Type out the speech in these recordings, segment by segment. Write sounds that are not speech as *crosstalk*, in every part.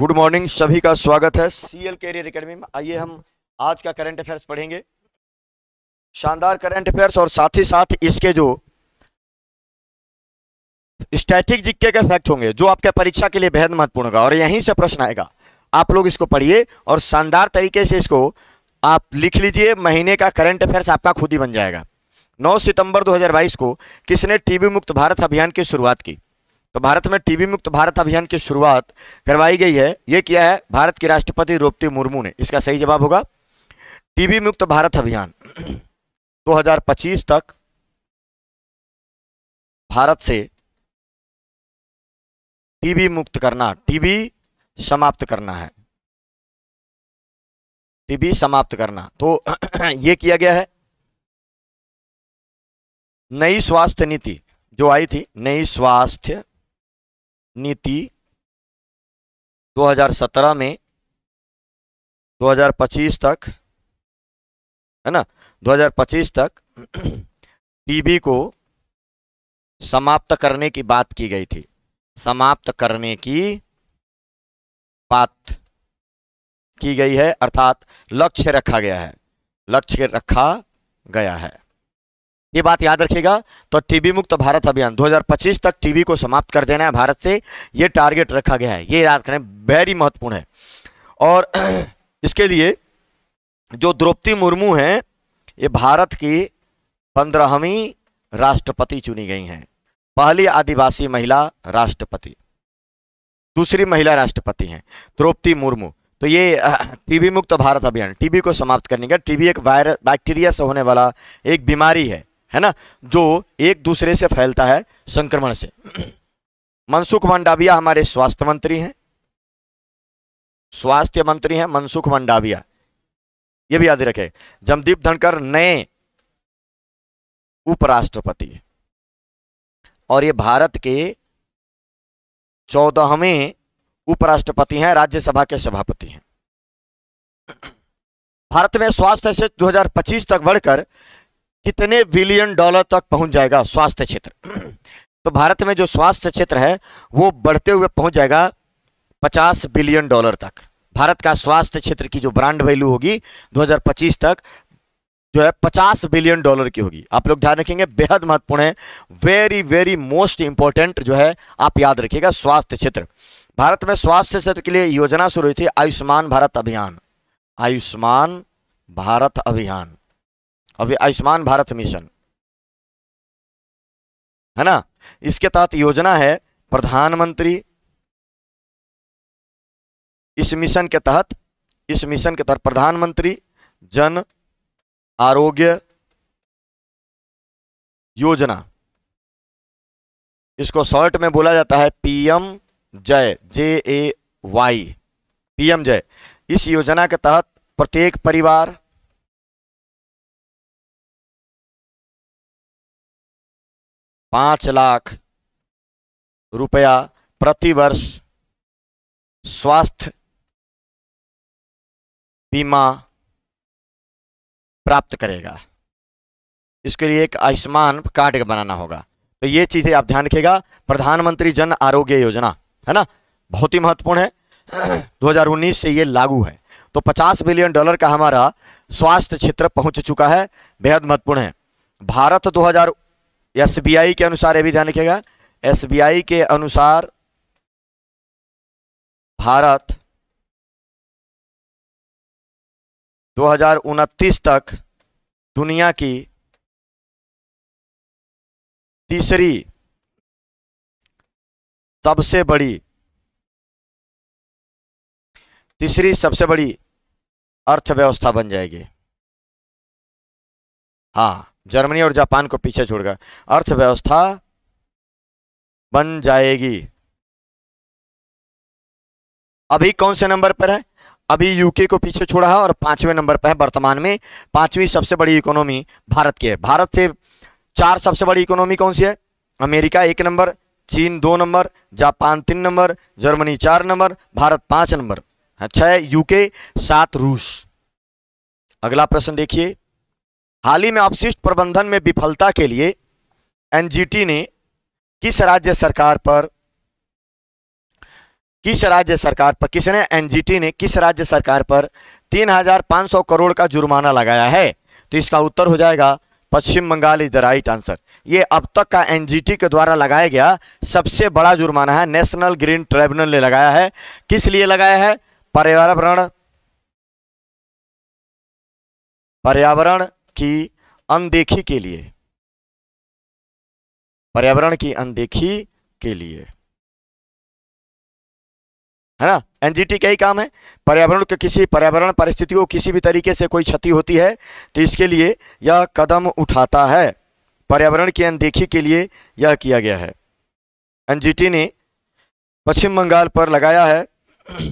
good morning सभी का स्वागत है सीएल कैरियर अकेडमी में आइए हम आज का करंट अफेयर्स पढ़ेंगे शानदार करंट अफेयर्स और साथ ही साथ इसके जो स्टैटिक जिक्के के फैक्ट होंगे जो आपके परीक्षा के लिए बेहद महत्वपूर्ण होगा और यहीं से प्रश्न आएगा आप लोग इसको पढ़िए और शानदार तरीके से इसको आप लिख लीजिए महीने का करंट अफेयर्स आपका खुद ही बन जाएगा 9 सितंबर 2022 को किसने टीबी मुक्त भारत अभियान की शुरुआत की तो भारत में टीबी मुक्त भारत अभियान की शुरुआत करवाई गई है ये किया है भारत की राष्ट्रपति द्रौपदी मुर्मू ने इसका सही जवाब होगा टीबी मुक्त भारत अभियान 2025 *clears throat* तक भारत से टीबी मुक्त करना टीबी समाप्त करना है टीबी समाप्त करना तो *clears throat* ये किया गया है नई स्वास्थ्य नीति जो आई थी नई स्वास्थ्य नीति 2017 में 2025 तक है ना 2025 तक *clears throat* टीबी को समाप्त करने की बात की गई थी समाप्त करने की बात की गई है अर्थात लक्ष्य रखा गया है लक्ष्य रखा गया है ये बात याद रखिएगा तो टीबी मुक्त भारत अभियान 2025 तक टीबी को समाप्त कर देना है भारत से ये टारगेट रखा गया है ये याद करें वेरी महत्वपूर्ण है और *clears throat* इसके लिए जो द्रौपदी मुर्मू हैं ये भारत की पंद्रहवीं राष्ट्रपति चुनी गई हैं पहली आदिवासी महिला राष्ट्रपति दूसरी महिला राष्ट्रपति हैं द्रौपदी मुर्मू तो ये *clears throat* टीबी मुक्त भारत अभियान टीबी को समाप्त करने का टीबी एक वायरस बैक्टीरिया से होने वाला एक बीमारी है है ना जो एक दूसरे से फैलता है संक्रमण से मनसुख मंडाविया हमारे स्वास्थ्य मंत्री हैं स्वास्थ्य मंत्री हैं मनसुख मंडाविया ये भी याद रखें जमदीप धनकर नए उपराष्ट्रपति और ये भारत के चौदहवें उपराष्ट्रपति हैं राज्यसभा के सभापति हैं भारत में स्वास्थ्य से 2025 तक बढ़कर कितने बिलियन डॉलर तक पहुंच जाएगा स्वास्थ्य क्षेत्र *clears throat* तो भारत में जो स्वास्थ्य क्षेत्र है वो बढ़ते हुए पहुंच जाएगा पचास बिलियन डॉलर तक भारत का स्वास्थ्य क्षेत्र की जो ब्रांड वैल्यू होगी 2025 तक जो है 50 बिलियन डॉलर की होगी आप लोग ध्यान रखेंगे बेहद महत्वपूर्ण है वेरी वेरी मोस्ट इंपॉर्टेंट जो है आप याद रखिएगा स्वास्थ्य क्षेत्र भारत में स्वास्थ्य क्षेत्र के लिए योजना शुरू हुई थी आयुष्मान भारत अभियान आयुष्मान भारत अभियान अभी आयुष्मान भारत मिशन है ना इसके तहत योजना है प्रधानमंत्री इस मिशन के तहत इस मिशन के तहत प्रधानमंत्री जन आरोग्य योजना इसको शॉर्ट में बोला जाता है पीएम जय जे ए वाई पीएम जय इस योजना के तहत प्रत्येक परिवार पाँच लाख रुपया प्रतिवर्ष स्वास्थ्य बीमा प्राप्त करेगा इसके लिए एक आयुष्मान कार्ड बनाना होगा तो ये चीज़ें आप ध्यान रखिएगा प्रधानमंत्री जन आरोग्य योजना है ना बहुत ही महत्वपूर्ण है 2019 *clears throat* से ये लागू है तो 50 बिलियन डॉलर का हमारा स्वास्थ्य क्षेत्र पहुंच चुका है बेहद महत्वपूर्ण है भारत एस बी आई के अनुसार ये भी ध्यान रखिएगा एस बी आई के अनुसार भारत दो तक दुनिया की तीसरी सबसे बड़ी तीसरी सबसे बड़ी अर्थव्यवस्था बन जाएगी हाँ जर्मनी और जापान को पीछे छोड़ गया अर्थव्यवस्था बन जाएगी अभी कौन से नंबर पर है अभी यूके को पीछे छोड़ा है और पांचवें नंबर पर है वर्तमान में पांचवी सबसे बड़ी इकोनॉमी भारत की है भारत से चार सबसे बड़ी इकोनॉमी कौन सी है अमेरिका एक नंबर चीन दो नंबर जापान तीन नंबर जर्मनी चार नंबर भारत पांच नंबर छह अच्छा यूके सात रूस अगला प्रश्न देखिए हाल ही में अपशिष्ट प्रबंधन में विफलता के लिए एनजीटी ने किस राज्य सरकार पर किस राज्य सरकार पर किसने एनजीटी ने किस राज्य सरकार पर तीन हजार पाँच सौ करोड़ का जुर्माना लगाया है तो इसका उत्तर हो जाएगा Paschim Bangal is the right answer ये अब तक का एनजीटी के द्वारा लगाया गया सबसे बड़ा जुर्माना है नेशनल ग्रीन ट्राइब्यूनल ने लगाया है किस लिए लगाया है पर्यावरण पर्यावरण की अनदेखी के लिए पर्यावरण की अनदेखी के लिए है ना एनजीटी का ही काम है पर्यावरण के किसी पर्यावरण परिस्थिति को किसी भी तरीके से कोई क्षति होती है तो इसके लिए यह कदम उठाता है पर्यावरण की अनदेखी के लिए यह किया गया है एनजीटी ने पश्चिम बंगाल पर लगाया है *clears throat*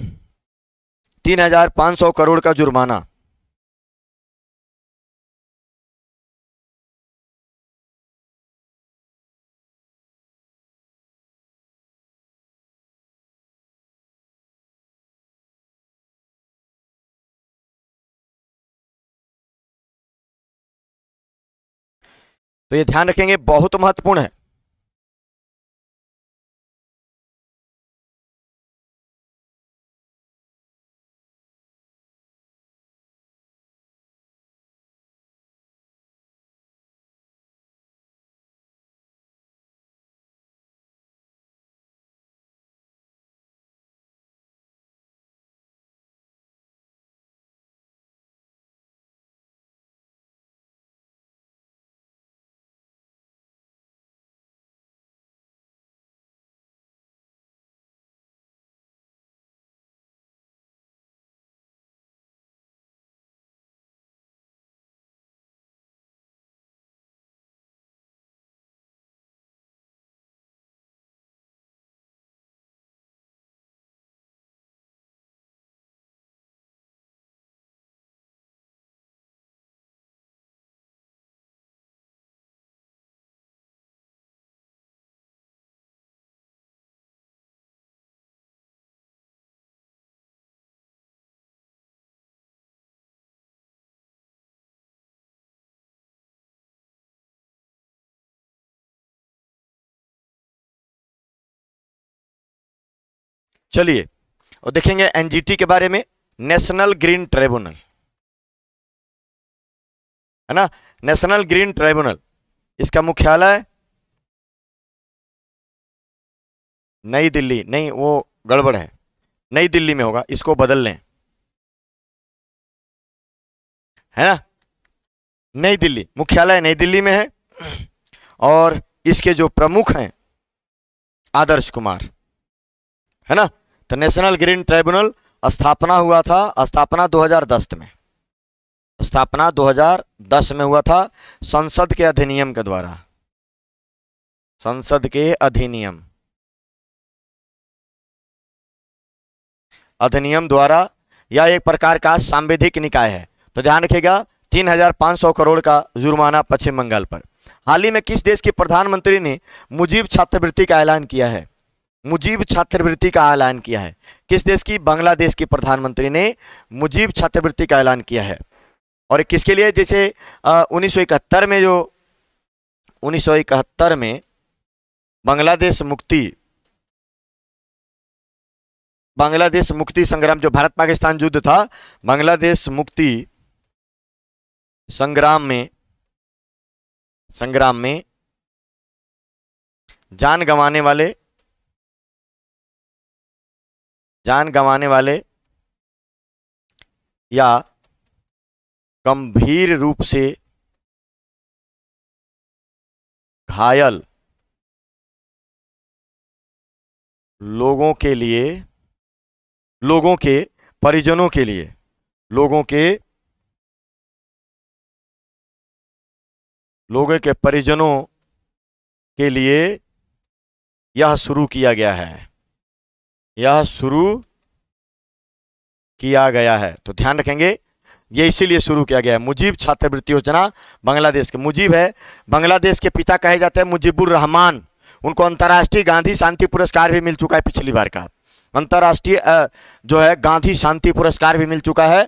तीन हजार पांच सौ करोड़ का जुर्माना तो ये ध्यान रखेंगे बहुत महत्वपूर्ण है चलिए और देखेंगे एनजीटी के बारे में नेशनल ग्रीन ट्राइब्यूनल है ना नेशनल ग्रीन ट्राइब्यूनल इसका मुख्यालय नई दिल्ली नहीं वो गड़बड़ है नई दिल्ली में होगा इसको बदल लें है ना नई दिल्ली मुख्यालय नई दिल्ली में है और इसके जो प्रमुख हैं आदर्श कुमार है ना तो नेशनल ग्रीन ट्राइब्यूनल स्थापना हुआ था स्थापना 2010 में स्थापना 2010 में हुआ था संसद के अधिनियम के द्वारा संसद के अधिनियम अधिनियम द्वारा यह एक प्रकार का सांविधिक निकाय है तो ध्यान रखिएगा 3,500 करोड़ का जुर्माना पश्चिम बंगाल पर हाल ही में किस देश के प्रधानमंत्री ने मुजीब छात्रवृत्ति का ऐलान किया है मुजीब छात्रवृत्ति का ऐलान किया है किस देश की बांग्लादेश की प्रधानमंत्री ने मुजीब छात्रवृत्ति का ऐलान किया है और किसके लिए जैसे उन्नीस में जो उन्नीस में बांग्लादेश मुक्ति बांग्लादेश मुक्ति संग्राम जो भारत पाकिस्तान युद्ध था बांग्लादेश मुक्ति संग्राम में संग्राम में जान गंवाने वाले जान गंवाने वाले या गंभीर रूप से घायल लोगों के लिए लोगों के परिजनों के लिए लोगों के लोगों के परिजनों के लिए यह शुरू किया गया है यह शुरू किया गया है तो ध्यान रखेंगे ये इसीलिए शुरू किया गया है मुजीब छात्रवृत्ति योजना बांग्लादेश के मुजीब है बांग्लादेश के पिता कहे जाते हैं मुजीबुर रहमान उनको अंतर्राष्ट्रीय गांधी शांति पुरस्कार भी मिल चुका है पिछली बार का अंतर्राष्ट्रीय जो है गांधी शांति पुरस्कार भी मिल चुका है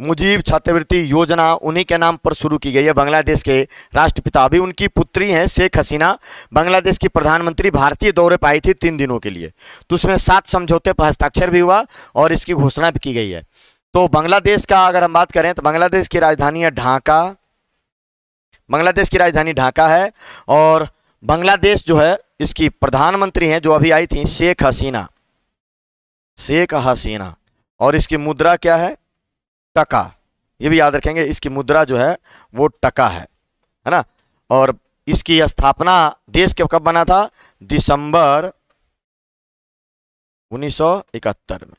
मुजीब छात्रवृत्ति योजना उन्हीं के नाम पर शुरू की गई है बांग्लादेश के राष्ट्रपिता अभी उनकी पुत्री हैं शेख हसीना बांग्लादेश की प्रधानमंत्री भारतीय दौरे पर आई थी तीन दिनों के लिए तो उसमें सात समझौते पर हस्ताक्षर भी हुआ और इसकी घोषणा भी की गई है तो बांग्लादेश का अगर हम बात करें तो बांग्लादेश की राजधानी है ढाका बांग्लादेश की राजधानी ढाका है और बांग्लादेश जो है इसकी प्रधानमंत्री हैं जो अभी आई थी शेख हसीना शेख हसीना और इसकी मुद्रा क्या है टका ये भी याद रखेंगे इसकी मुद्रा जो है वो टका है है ना और इसकी स्थापना देश के कब बना था दिसंबर 1971 में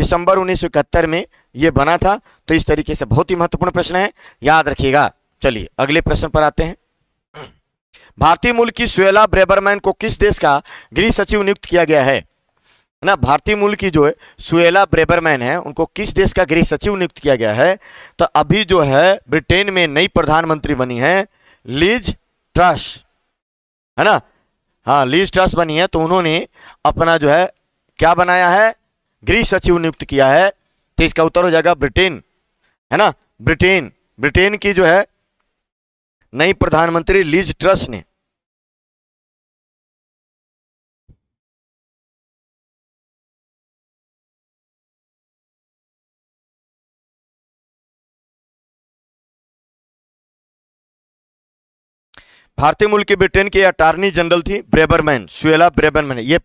दिसंबर 1971 में ये बना था तो इस तरीके से बहुत ही महत्वपूर्ण प्रश्न है याद रखिएगा चलिए अगले प्रश्न पर आते हैं भारतीय मूल की सुला ब्रेबरमैन को किस देश का गृह सचिव नियुक्त किया गया है ना भारतीय मूल की जो है सुएला ब्रेबरमैन है उनको किस देश का गृह सचिव नियुक्त किया गया है तो अभी जो है ब्रिटेन में नई प्रधानमंत्री बनी है लीज ट्रस्ट है ना हाँ लीज ट्रस्ट बनी है तो उन्होंने अपना जो है क्या बनाया है गृह सचिव नियुक्त किया है तो इसका उत्तर हो जाएगा ब्रिटेन है ना ब्रिटेन ब्रिटेन की जो है नई प्रधानमंत्री लीज ट्रस्ट ने भारतीय मूल की ब्रिटेन की अटॉर्नी जनरल थी ब्रेबरमैन सुएला ब्रेबरमैन ये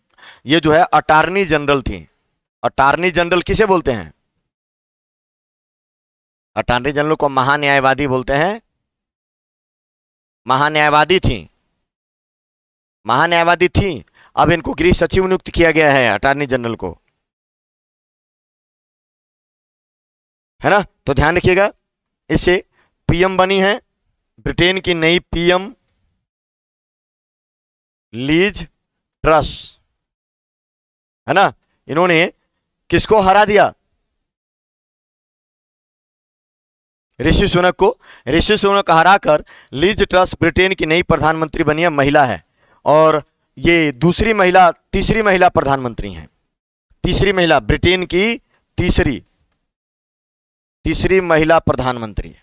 ये जो है अटारनी जनरल थी अटारनी जनरल किसे बोलते हैं अटारनी जनरल को महान्यायवादी बोलते हैं महान्यायवादी थी महान्यायवादी थी अब इनको गृह सचिव नियुक्त किया गया है अटारनी जनरल को है ना तो ध्यान रखिएगा इससे पीएम बनी है ब्रिटेन की नई पीएम लीज ट्रस है ना इन्होंने किसको हरा दिया ऋषि सुनक को ऋषि सुनक हराकर लीज ट्रस्ट ब्रिटेन की नई प्रधानमंत्री बनी है महिला है और ये दूसरी महिला तीसरी महिला प्रधानमंत्री हैं तीसरी महिला ब्रिटेन की तीसरी तीसरी महिला प्रधानमंत्री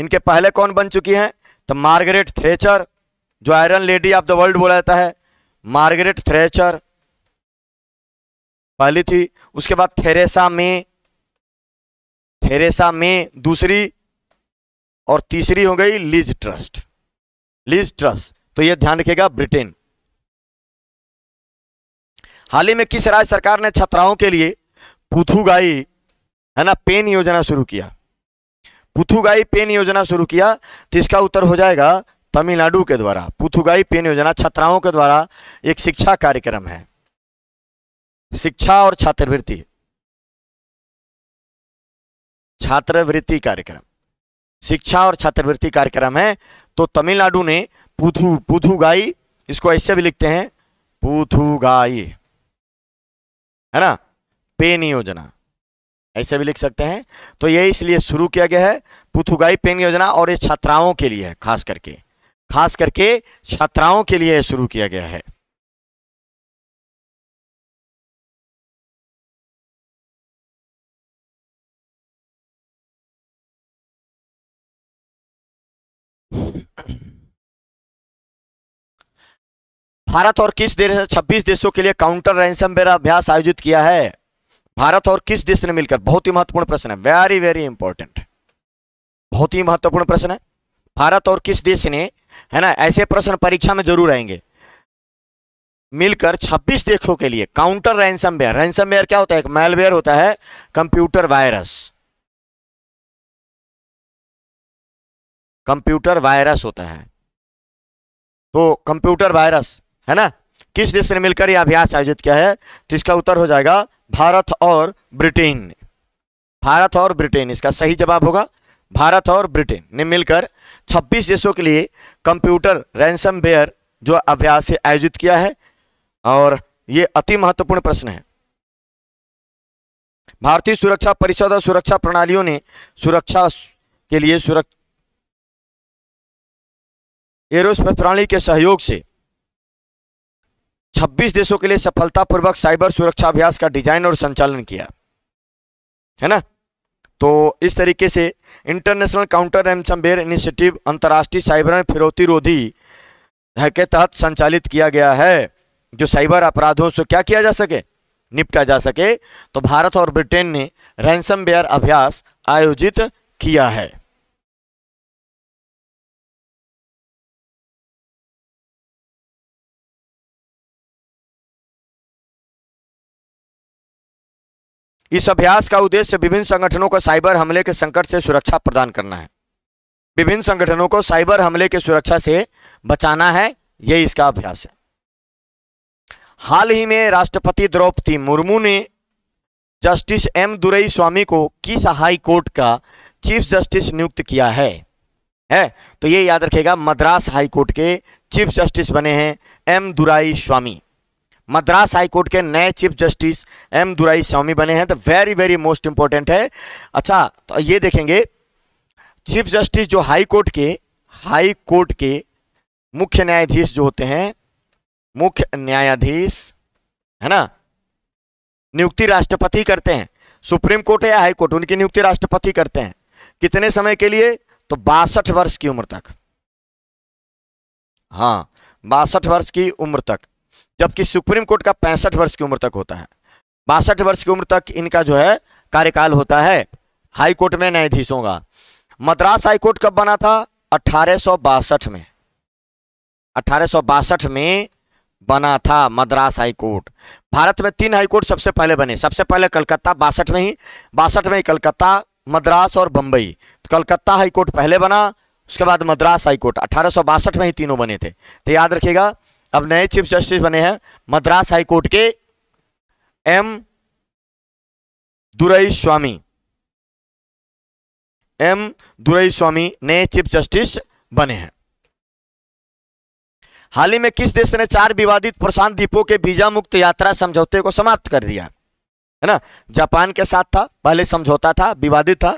इनके पहले कौन बन चुकी हैं तो मार्गरेट थ्रेचर जो iron lady of the world बोला जाता है मार्गरेट थ्रेचर पहली थी उसके बाद थेरेसा मे थेरेसा मे दूसरी और तीसरी हो गई लीज ट्रस्ट लीज ट्रस्ट तो ये ध्यान रखिएगा ब्रिटेन हाल ही में किस राज्य सरकार ने छात्राओं के लिए पुथुगाई है ना पेन योजना शुरू किया पुथुगाई पेन योजना शुरू किया तो इसका उत्तर हो जाएगा तमिलनाडु के द्वारा पुथुगाई पेन योजना छात्राओं के द्वारा एक शिक्षा कार्यक्रम है शिक्षा और छात्रवृत्ति छात्रवृत्ति कार्यक्रम शिक्षा और छात्रवृत्ति कार्यक्रम है तो तमिलनाडु ने पुथु पुथुगाई इसको ऐसे भी लिखते हैं पुथुगाई है ना पेन योजना ऐसे भी लिख सकते हैं तो ये इसलिए शुरू किया गया है पुथुगाई पेन योजना और ये छात्राओं के लिए है खास करके खास करके छात्राओं के लिए शुरू किया गया है भारत और किस देश ने छब्बीस देशों के लिए काउंटर रैंसमवेयर अभ्यास आयोजित किया है भारत और किस देश ने मिलकर बहुत ही महत्वपूर्ण प्रश्न है वेरी वेरी इंपॉर्टेंट बहुत ही महत्वपूर्ण प्रश्न है भारत और किस देश ने है ना ऐसे प्रश्न परीक्षा में जरूर आएंगे मिलकर 26 देखों के लिए काउंटर रैंसमवेयर रैंसमवेयर क्या होता है एक मेलवेयर होता है कंप्यूटर वायरस कंप्यूटर वायरस होता है तो कंप्यूटर वायरस है ना किस देश ने मिलकर यह अभ्यास आयोजित किया है तो इसका उत्तर हो जाएगा भारत और ब्रिटेन भारत और ब्रिटेन इसका सही जवाब होगा भारत और ब्रिटेन ने मिलकर 26 देशों के लिए कंप्यूटर बेयर जो अभ्यास आयोजित किया है और ये अति महत्वपूर्ण प्रश्न है भारतीय सुरक्षा परिषद और सुरक्षा प्रणालियों ने सुरक्षा के लिए सुरक्षा एरोस्पेस प्रणाली के सहयोग से 26 देशों के लिए सफलतापूर्वक साइबर सुरक्षा अभ्यास का डिजाइन और संचालन किया है ना तो इस तरीके से international counter ransomware initiative अंतर्राष्ट्रीय साइबर फिरौती रोधी के तहत संचालित किया गया है जो साइबर अपराधों से क्या किया जा सके निपटा जा सके तो भारत और ब्रिटेन ने रैनसम बेयर अभ्यास आयोजित किया है इस अभ्यास का उद्देश्य विभिन्न संगठनों को साइबर हमले के संकट से सुरक्षा प्रदान करना है विभिन्न संगठनों को साइबर हमले के सुरक्षा से बचाना है ये इसका अभ्यास है हाल ही में राष्ट्रपति द्रौपदी मुर्मू ने जस्टिस एम दुरई स्वामी को किस हाई कोर्ट का चीफ जस्टिस नियुक्त किया है है तो ये याद रखेगा मद्रास हाई कोर्ट के चीफ जस्टिस बने हैं एम दुराई स्वामी मद्रास हाईकोर्ट के नए chief justice M Durai Swamy बने हैं तो वेरी वेरी मोस्ट इंपॉर्टेंट है अच्छा तो ये देखेंगे चीफ जस्टिस जो हाई कोर्ट के हाई कोर्ट के मुख्य न्यायाधीश जो होते हैं मुख्य न्यायाधीश है ना नियुक्ति राष्ट्रपति करते हैं सुप्रीम कोर्ट या हाई कोर्ट उनकी नियुक्ति राष्ट्रपति करते हैं कितने समय के लिए तो बासठ वर्ष की उम्र तक हाँ बासठ वर्ष की उम्र तक जबकि सुप्रीम कोर्ट का पैंसठ वर्ष की उम्र तक होता है बासठ वर्ष की उम्र तक इनका जो है कार्यकाल होता है हाई कोर्ट में न्यायाधीशों का मद्रास हाई कोर्ट कब बना था अठारह में अठारह में बना था मद्रास हाई कोर्ट भारत में तीन हाई कोर्ट सबसे पहले बने सबसे पहले कलकत्ता बासठ में ही बासठ में ही कलकत्ता मद्रास और बंबई तो कलकत्ता हाई कोर्ट पहले बना उसके बाद मद्रास हाई कोर्ट अठारह में ही तीनों बने थे तो याद रखिएगा अब नए चीफ जस्टिस बने हैं मद्रास हाईकोर्ट के एम दुरई स्वामी एम दुरई स्वामी नए चीफ जस्टिस बने हैं हाल ही में किस देश ने चार विवादित प्रशांत द्वीपों के वीजा मुक्त यात्रा समझौते को समाप्त कर दिया है ना जापान के साथ था पहले समझौता था विवादित था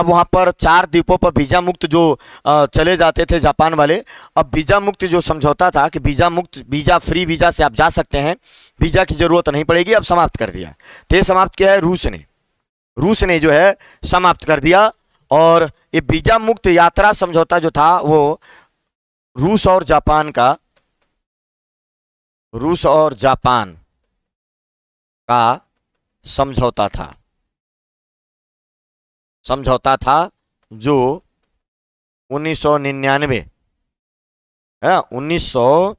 अब वहाँ पर चार द्वीपों पर वीज़ा मुक्त जो चले जाते थे जापान वाले अब वीज़ा मुक्त जो समझौता था कि वीज़ा मुक्त वीज़ा फ्री वीज़ा से आप जा सकते हैं वीज़ा की ज़रूरत नहीं पड़ेगी अब समाप्त कर दिया तो ये समाप्त किया है रूस ने रूस ने जो है समाप्त कर दिया और ये वीज़ा मुक्त यात्रा समझौता जो था वो रूस और जापान का रूस और जापान का समझौता था समझौता था जो उन्नीस सौ निन्यानवे है हाँ, उन्नीस सौ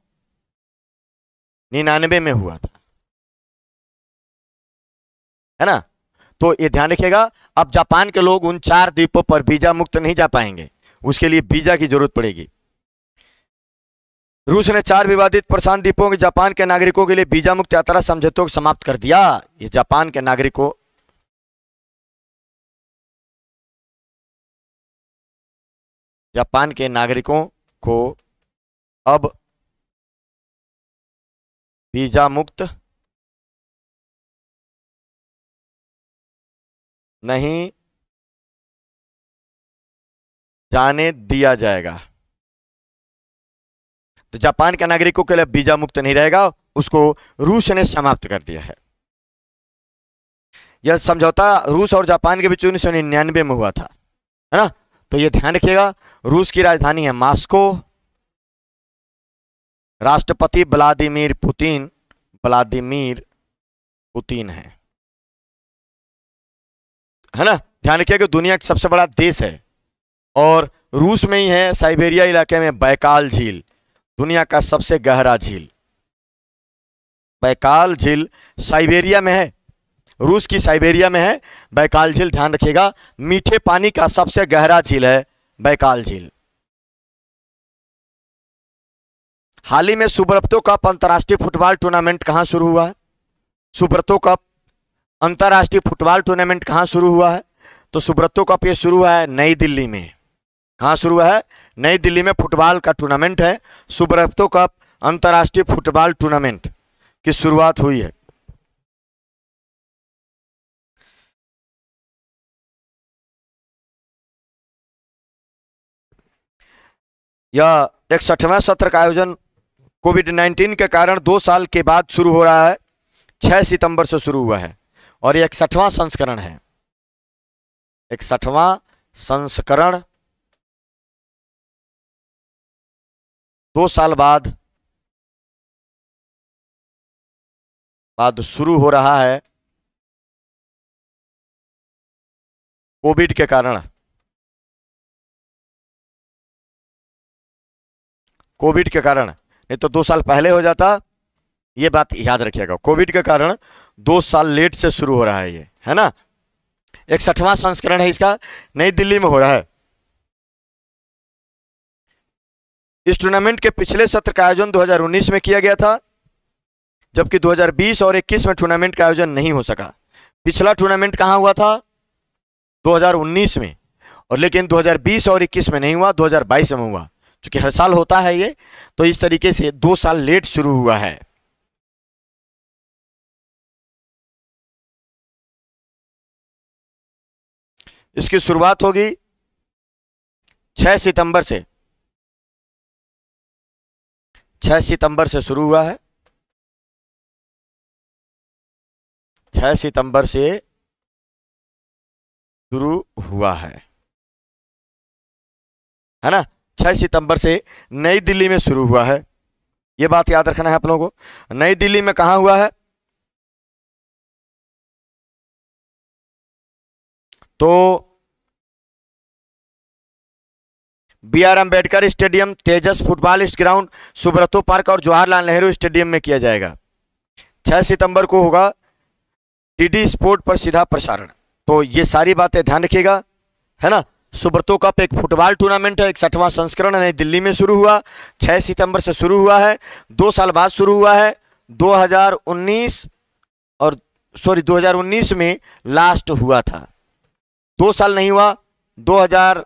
निन्यानवे में हुआ था है ना तो ये ध्यान रखिएगा अब जापान के लोग उन चार द्वीपों पर वीजा मुक्त नहीं जा पाएंगे उसके लिए वीजा की जरूरत पड़ेगी रूस ने चार विवादित प्रशांत द्वीपों के जापान के नागरिकों के लिए वीजा मुक्त यात्रा समझौतों को समाप्त कर दिया ये जापान के नागरिकों जापान के नागरिकों को अब वीजा मुक्त नहीं जाने दिया जाएगा तो जापान के नागरिकों के लिए वीजा मुक्त नहीं रहेगा उसको रूस ने समाप्त कर दिया है यह समझौता रूस और जापान के बीच उन्नीस में हुआ था है ना तो यह ध्यान रखिएगा रूस की राजधानी है मास्को राष्ट्रपति व्लादिमीर पुतिन व्लादिमीर पुतिन है है ना ध्यान रखिएगा दुनिया का सबसे बड़ा देश है और रूस में ही है साइबेरिया इलाके में बैकाल झील दुनिया का सबसे गहरा झील बैकाल झील साइबेरिया में है रूस की साइबेरिया में है बैकाल झील ध्यान रखिएगा मीठे पानी का सबसे गहरा झील है बैकाल झील हाल ही में सुब्रतों कप अंतर्राष्ट्रीय फुटबॉल टूर्नामेंट कहाँ शुरू हुआ है सुब्रतो कप अंतर्राष्ट्रीय फुटबॉल टूर्नामेंट कहाँ शुरू हुआ है तो सुब्रतो कप ये शुरू हुआ है नई दिल्ली में कहाँ शुरू है नई दिल्ली में फुटबॉल का टूर्नामेंट है सुब्रतों कप अंतर्राष्ट्रीय फुटबॉल टूर्नामेंट की शुरुआत हुई है यह इकसठवें सत्र का आयोजन कोविड 19 के कारण दो साल के बाद शुरू हो रहा है 6 सितंबर से शुरू हुआ है और यह इकसठवां संस्करण है इकसठवां संस्करण दो साल बाद बाद शुरू हो रहा है कोविड के कारण कोविड के कारण नहीं तो दो साल पहले हो जाता ये बात याद रखिएगा कोविड के कारण दो साल लेट से शुरू हो रहा है ये है ना एक सठवां संस्करण है इसका नई दिल्ली में हो रहा है इस टूर्नामेंट के पिछले सत्र का आयोजन 2019 में किया गया था जबकि 2020 और 21 में टूर्नामेंट का आयोजन नहीं हो सका पिछला टूर्नामेंट कहाँ हुआ था 2019 में और लेकिन 2020 और 21 में नहीं हुआ 2022 में हुआ क्योंकि हर साल होता है ये तो इस तरीके से दो साल लेट शुरू हुआ है इसकी शुरुआत होगी 6 सितंबर से छह सितंबर से शुरू हुआ है छह सितंबर से शुरू हुआ है है ना छह सितंबर से नई दिल्ली में शुरू हुआ है यह बात याद रखना है आप लोगों को नई दिल्ली में कहां हुआ है तो B R Ambedkar stadium Tejas football ground Subroto park और जवाहरलाल नेहरू स्टेडियम में किया जाएगा 6 सितंबर को होगा टीडी स्पोर्ट पर सीधा प्रसारण तो ये सारी बातें ध्यान रखिएगा है ना सुब्रतो कप एक फुटबॉल टूर्नामेंट है एक सठवां संस्करण नई दिल्ली में शुरू हुआ 6 सितंबर से शुरू हुआ है दो साल बाद शुरू हुआ है दो और सॉरी 2019 में लास्ट हुआ था दो साल नहीं हुआ 2000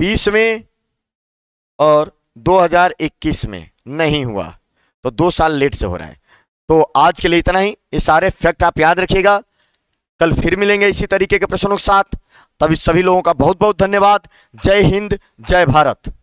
बीस में और 2021 में नहीं हुआ तो दो साल लेट से हो रहा है तो आज के लिए इतना ही ये सारे फैक्ट आप याद रखिएगा कल फिर मिलेंगे इसी तरीके के प्रश्नों के साथ तभी सभी लोगों का बहुत बहुत धन्यवाद जय हिंद जय भारत